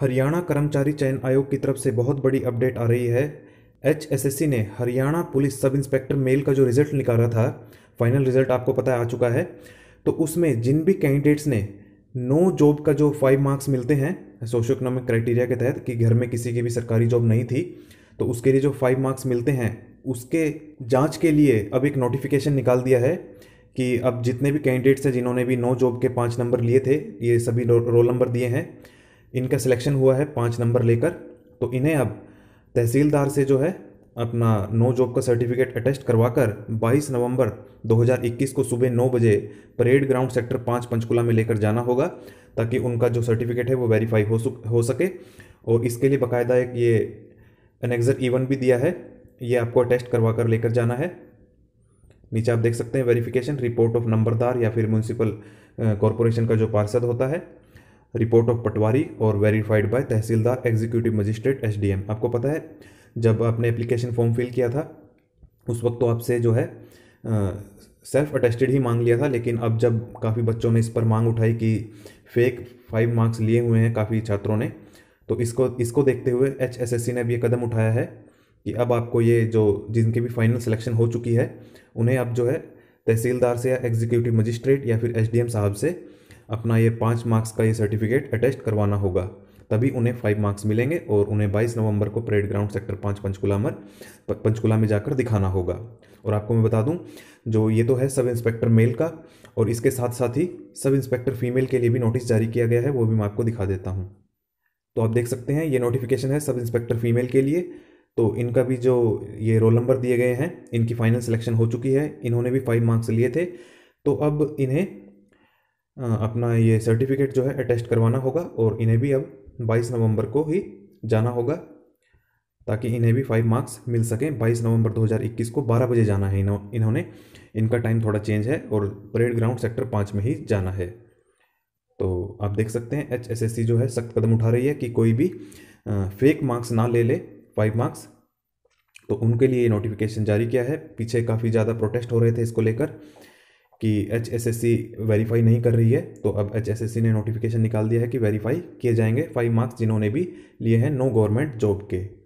हरियाणा कर्मचारी चयन आयोग की तरफ से बहुत बड़ी अपडेट आ रही है एच ने Haryana police sub inspector male का जो रिज़ल्ट निकाला था फाइनल रिज़ल्ट आपको पता आ चुका है तो उसमें जिन भी कैंडिडेट्स ने नो जॉब का जो फाइव मार्क्स मिलते हैं सोशो इकोनॉमिक क्राइटेरिया के तहत कि घर में किसी की भी सरकारी जॉब नहीं थी तो उसके लिए जो फाइव मार्क्स मिलते हैं उसके जांच के लिए अब एक नोटिफिकेशन निकाल दिया है कि अब जितने भी कैंडिडेट्स हैं जिन्होंने भी नो जॉब के पाँच नंबर लिए थे ये सभी रोल नंबर दिए हैं इनका सिलेक्शन हुआ है पाँच नंबर लेकर तो इन्हें अब तहसीलदार से जो है अपना नो जॉब का सर्टिफिकेट अटेस्ट करवा कर बाईस नवंबर 2021 को सुबह नौ बजे परेड ग्राउंड सेक्टर पाँच पंचकुला में लेकर जाना होगा ताकि उनका जो सर्टिफिकेट है वो वेरीफाई हो हो सके और इसके लिए बाकायदा एक ये अनेक्जर ईवन e भी दिया है ये आपको अटेस्ट करवा कर लेकर जाना है नीचे आप देख सकते हैं वेरिफिकेशन रिपोर्ट ऑफ नंबरदार या फिर म्यूनसिपल कॉरपोरेशन का जो पार्षद होता है रिपोर्ट ऑफ पटवारी और verified by tehsildar executive magistrate एस आपको पता है जब आपने एप्लीकेशन फॉर्म फिल किया था उस वक्त तो आपसे जो है सेल्फ अटेस्टेड ही मांग लिया था लेकिन अब जब काफ़ी बच्चों ने इस पर मांग उठाई कि फेक फाइव मार्क्स लिए हुए हैं काफ़ी छात्रों ने तो इसको इसको देखते हुए एच एस एस सी ने भी ये कदम उठाया है कि अब आपको ये जो जिनकी भी फाइनल सिलेक्शन हो चुकी है उन्हें अब जो है तहसीलदार से या एग्जीक्यूटिव मजिस्ट्रेट या फिर एस साहब से अपना ये पाँच मार्क्स का ये सर्टिफिकेट अटैच करवाना होगा तभी उन्हें फाइव मार्क्स मिलेंगे और उन्हें बाईस नवंबर को परेड ग्राउंड सेक्टर पाँच पंचकुला में पंचकुला में जाकर दिखाना होगा और आपको मैं बता दूं जो ये तो है सब इंस्पेक्टर मेल का और इसके साथ साथ ही सब इंस्पेक्टर फीमेल के लिए भी नोटिस जारी किया गया है वो भी मैं आपको दिखा देता हूँ तो आप देख सकते हैं ये नोटिफिकेशन है सब इंस्पेक्टर फीमेल के लिए तो इनका भी जो ये रोल नंबर दिए गए हैं इनकी फाइनल सिलेक्शन हो चुकी है इन्होंने भी फाइव मार्क्स लिए थे तो अब इन्हें अपना ये सर्टिफिकेट जो है अटेस्ट करवाना होगा और इन्हें भी अब 22 नवंबर को ही जाना होगा ताकि इन्हें भी फाइव मार्क्स मिल सकें 22 नवंबर 2021 को 12 बजे जाना है इन्होंने इनका टाइम थोड़ा चेंज है और परेड ग्राउंड सेक्टर पाँच में ही जाना है तो आप देख सकते हैं एच जो है सख्त कदम उठा रही है कि कोई भी फेक मार्क्स ना ले ले फाइव मार्क्स तो उनके लिए नोटिफिकेशन जारी किया है पीछे काफ़ी ज़्यादा प्रोटेस्ट हो रहे थे इसको लेकर कि H S S C verify नहीं कर रही है तो अब एच एस एस सी ने नोटिफिकेशन निकाल दिया है कि वेरीफाई किए जाएंगे फाइव मार्क्स जिन्होंने भी लिए हैं नो गवर्नमेंट जॉब के